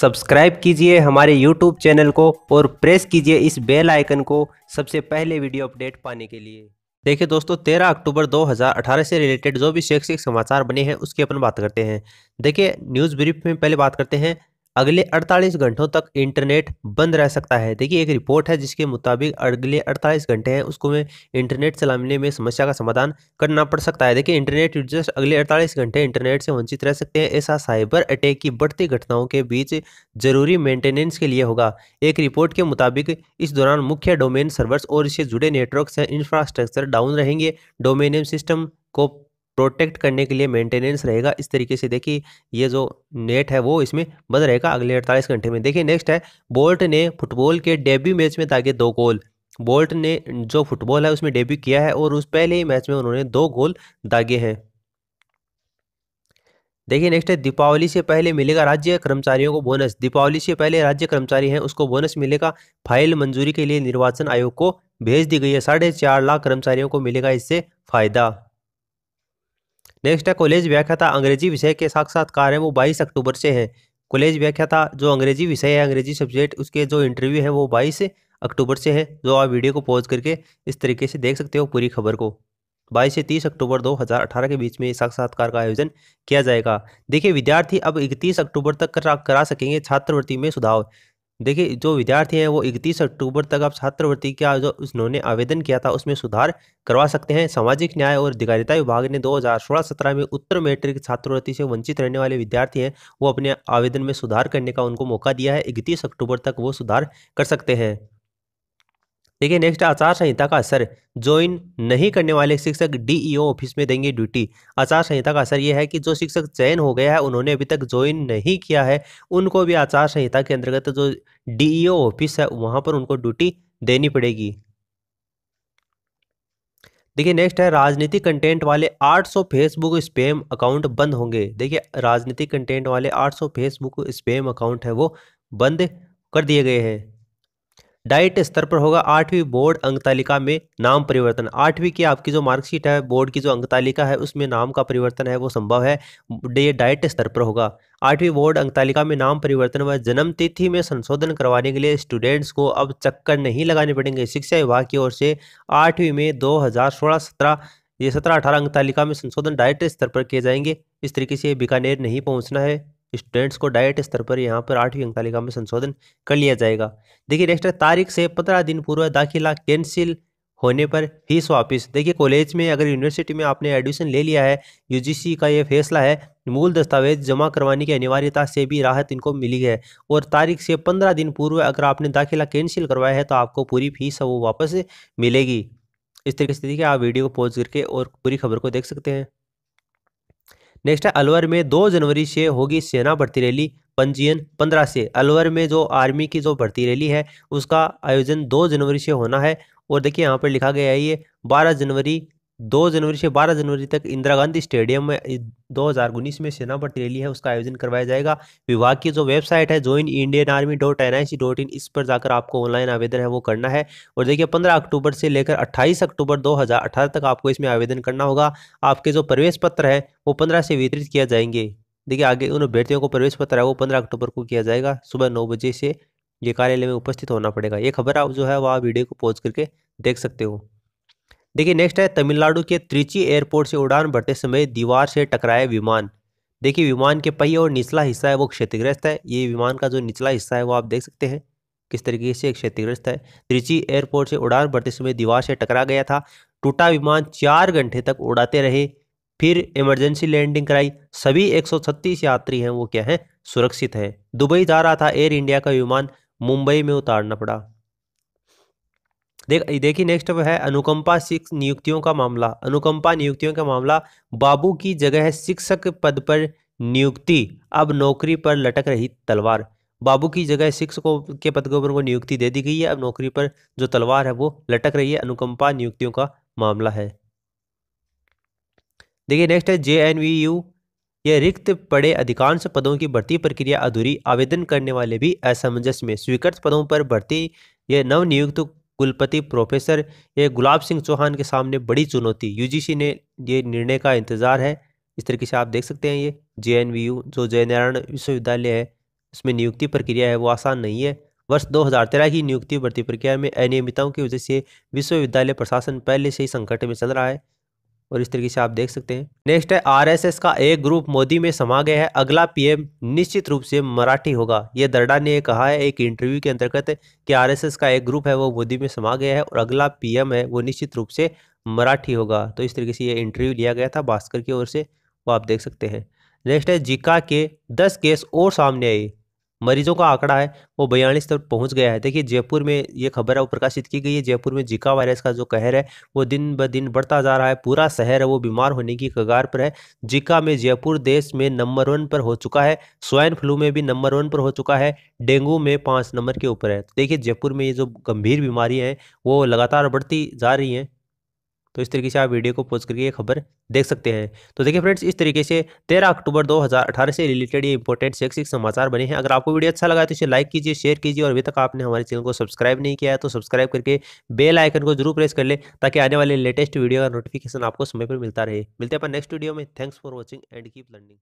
subscribe कीजिए हमारे YouTube channel को और प्रेस कीजिए इस बेल आइकन को सबसे पहले वीडियो अपडेट पाने के लिए देखिए दोस्तों 13 अक्टूबर 2018 से रिलेटेड जो भी शैक्षिक समाचार बने हैं उसकी अपन बात करते हैं देखिए न्यूज़ ब्रीफ में पहले बात करते हैं अगले 48 घंटों तक इंटरनेट बंद रह सकता है देखिए एक रिपोर्ट है जिसके मुताबिक अगले 48 घंटे हैं उसको में इंटरनेट चलाने में समस्या का समाधान करना पड़ सकता है देखिए इंटरनेट यूजर्स अगले 48 घंटे इंटरनेट से वंचित रह सकते हैं ऐसा साइबर अटैक की बढ़ती घटनाओं के बीच जरूरी मेंटेनेंस के लिए होगा एक रिपोर्ट के मुताबिक इस दौरान मुख्य डोमेन सर्वर्स और इससे जुड़े नेटवर्क इंफ्रास्ट्रक्चर डाउन रहेंगे डोमेन सिस्टम को प्रोटेक्ट करने के लिए मेंटेनेंस रहेगा इस तरीके से देखिए ये जो नेट है वो इसमें बंद रहेगा अगले अड़तालीस घंटे में देखिए नेक्स्ट है बोल्ट ने फुटबॉल के डेब्यू मैच में दागे दो गोल बोल्ट ने जो फुटबॉल है उसमें डेब्यू किया है और उस पहले ही मैच में उन्होंने दो गोल दागे हैं देखिए नेक्स्ट है दीपावली से पहले मिलेगा राज्य कर्मचारियों को बोनस दीपावली से पहले राज्य कर्मचारी हैं उसको बोनस मिलेगा फाइल मंजूरी के लिए निर्वाचन आयोग को भेज दी गई है साढ़े चार लाख कर्मचारियों को मिलेगा इससे फायदा नेक्स्ट है कॉलेज व्याख्याता अंग्रेजी विषय के साक्षात्कार हैं वो बाईस अक्टूबर से हैं कॉलेज व्याख्याता जो अंग्रेजी विषय है अंग्रेजी सब्जेक्ट उसके जो इंटरव्यू है वो बाईस अक्टूबर से है जो आप वीडियो को पॉज करके इस तरीके से देख सकते हो पूरी खबर को बाईस से तीस अक्टूबर 2018 के बीच में साक्षात्कार का आयोजन किया जाएगा देखिए विद्यार्थी अब इकतीस अक्टूबर तक करा, करा सकेंगे छात्रवृत्ति में सुधार देखिए जो विद्यार्थी हैं वो इकतीस अक्टूबर तक आप छात्रवृत्ति का जो उन्होंने आवेदन किया था उसमें सुधार करवा सकते हैं सामाजिक न्याय और अधिकारिता विभाग ने 2016-17 में उत्तर मैट्रिक छात्रवृत्ति से वंचित रहने वाले विद्यार्थी हैं वो अपने आवेदन में सुधार करने का उनको मौका दिया है इकतीस अक्टूबर तक वो सुधार कर सकते हैं देखिए नेक्स्ट आचार संहिता का असर ज्वाइन नहीं करने वाले शिक्षक डीईओ ऑफिस e में देंगे ड्यूटी आचार संहिता का असर यह है कि जो शिक्षक चयन हो गया है उन्होंने अभी तक ज्वाइन नहीं किया है उनको भी आचार संहिता के अंतर्गत जो डीईओ ऑफिस e है वहाँ पर उनको ड्यूटी देनी पड़ेगी देखिए नेक्स्ट है राजनीतिक कंटेंट वाले 800 फेसबुक स्पेम अकाउंट बंद होंगे देखिए राजनीतिक कंटेंट वाले 800 फेसबुक स्पेम अकाउंट है वो बंद कर दिए गए हैं डाइट स्तर पर होगा आठवीं बोर्ड अंक तालिका में नाम परिवर्तन आठवीं की आपकी जो मार्कशीट है बोर्ड की जो अंक तालिका है उसमें नाम का परिवर्तन है वो संभव है ये डाइट स्तर पर होगा आठवीं बोर्ड अंक तालिका में नाम परिवर्तन व जन्म तिथि में संशोधन करवाने के लिए स्टूडेंट्स को अब चक्कर नहीं लगाने पड़ेंगे शिक्षा विभाग की ओर से आठवीं में दो हज़ार सोलह सत्रह ये सत्रह अठारह अंक तालिका में संशोधन डाइट स्तर पर किए जाएंगे इस तरीके से बीकानेर नहीं पहुँचना है स्टूडेंट्स को डायरेक्ट स्तर पर यहाँ पर आठवीं अंक तालिका में संशोधन कर लिया जाएगा देखिए नेक्स्ट है तारीख से पंद्रह दिन पूर्व दाखिला कैंसिल होने पर फीस वापस देखिए कॉलेज में अगर यूनिवर्सिटी में आपने एडमिशन ले लिया है यूजीसी का ये फैसला है मूल दस्तावेज जमा करवाने की अनिवार्यता से भी राहत इनको मिली है और तारीख से पंद्रह दिन पूर्व अगर आपने दाखिला कैंसिल करवाया है तो आपको पूरी फीस वो वापस मिलेगी इस तरीके से देखिए आप वीडियो को पॉज करके और पूरी खबर को देख सकते हैं नेक्स्ट है अलवर में दो जनवरी से होगी सेना भर्ती रैली पंजीयन पंद्रह से अलवर में जो आर्मी की जो भर्ती रैली है उसका आयोजन दो जनवरी से होना है और देखिए यहाँ पर लिखा गया है ये बारह जनवरी दो जनवरी से बारह जनवरी तक इंदिरा गांधी स्टेडियम में उन्नीस में सेना भर्ती रैली है उसका आयोजन करवाया जाएगा विभाग की जो वेबसाइट है join Indian army dot N I C dot in इस पर जाकर आपको ऑनलाइन आवेदन है वो करना है और देखिए 15 अक्टूबर से लेकर 28 अक्टूबर 2018 तक आपको इसमें आवेदन करना होगा आपके जो प्रवेश पत्र है वो पंद्रह से वितरित किया जाएंगे देखिए आगे उन अभ्यर्थियों को प्रवेश पत्र है वो पंद्रह अक्टूबर को किया जाएगा सुबह नौ बजे से ये कार्यालय में उपस्थित होना पड़ेगा ये खबर आप जो है वह वीडियो को पॉज करके देख सकते हो देखिए नेक्स्ट है तमिलनाडु के त्रिची एयरपोर्ट से उड़ान भरते समय दीवार से टकराया विमान देखिए विमान के पहिए और निचला हिस्सा है वो क्षतिग्रस्त है ये विमान का जो निचला हिस्सा है वो आप देख सकते हैं किस तरीके से क्षतिग्रस्त है त्रिची एयरपोर्ट से उड़ान भरते समय दीवार से टकरा गया था टूटा विमान चार घंटे तक उड़ाते रहे फिर इमरजेंसी लैंडिंग कराई सभी एक यात्री हैं वो क्या है सुरक्षित हैं दुबई जा रहा था एयर इंडिया का विमान मुंबई में उतारना पड़ा देख देखिए नेक्स्ट है अनुकंपा सिक्स नियुक्तियों का मामला अनुकंपा नियुक्तियों का मामला बाबू की जगह शिक्षक पद पर नियुक्ति अब नौकरी पर लटक रही तलवार बाबू की जगह शिक्षकों के पद के ऊपर उनको नियुक्ति दे दी गई है अब नौकरी पर जो तलवार है वो लटक रही है अनुकंपा नियुक्तियों का मामला है देखिए नेक्स्ट है जे एन वी यू ये रिक्त पड़े अधिकांश पदों की भर्ती प्रक्रिया अधूरी आवेदन करने वाले भी असमंजस में स्वीकृत पदों पर भर्ती ये नियुक्त कुलपति प्रोफेसर ए गुलाब सिंह चौहान के सामने बड़ी चुनौती यूजीसी ने ये निर्णय का इंतजार है इस तरीके से आप देख सकते हैं ये जे जो जयनारायण विश्वविद्यालय है उसमें नियुक्ति प्रक्रिया है वो आसान नहीं है वर्ष 2013 की नियुक्ति भर्ती प्रक्रिया में अनियमितताओं की वजह से विश्वविद्यालय प्रशासन पहले से ही संकट में चल रहा है और इस तरीके से आप देख सकते हैं नेक्स्ट है आरएसएस का एक ग्रुप मोदी में समा गया है अगला पीएम निश्चित रूप से मराठी होगा ये दरडा ने कहा है एक इंटरव्यू के अंतर्गत कि आरएसएस का एक ग्रुप है वो मोदी में समा गया है और अगला पीएम है वो निश्चित रूप से मराठी होगा तो इस तरीके से ये इंटरव्यू लिया गया था भास्कर की ओर से वो आप देख सकते हैं नेक्स्ट है जिका के दस केस और सामने आए मरीजों का आंकड़ा है वो बयालीस तक पहुंच गया है देखिए जयपुर में ये खबर है वो प्रकाशित की गई है जयपुर में जिका वायरस का जो कहर है वो दिन ब दिन बढ़ता जा रहा है पूरा शहर है वो बीमार होने की कगार पर है जिका में जयपुर देश में नंबर वन पर हो चुका है स्वाइन फ्लू में भी नंबर वन पर हो चुका है डेंगू में पाँच नंबर के ऊपर है देखिए जयपुर में ये जो गंभीर बीमारियाँ हैं वो लगातार बढ़ती जा रही हैं तो इस तरीके से आप वीडियो को पोस्ट करके ये खबर देख सकते हैं तो देखिए फ्रेंड्स इस तरीके से 13 अक्टूबर 2018 से रिलेटेड ये इंपॉर्टेंट शैक्षिक समाचार बने हैं अगर आपको वीडियो अच्छा लगा तो इसे लाइक कीजिए शेयर कीजिए और अभी तक आपने हमारे चैनल को सब्सक्राइब नहीं किया है तो सब्सक्राइब करके बेल आइकन को जरूर प्रेस कर ले ताकि आने वाले लेटेस्ट वीडियो का नोटिफिकेशन आपको समय पर मिलता रहे मिलते हैं अपन नेक्स्ट वीडियो में thanks for watching and keep learning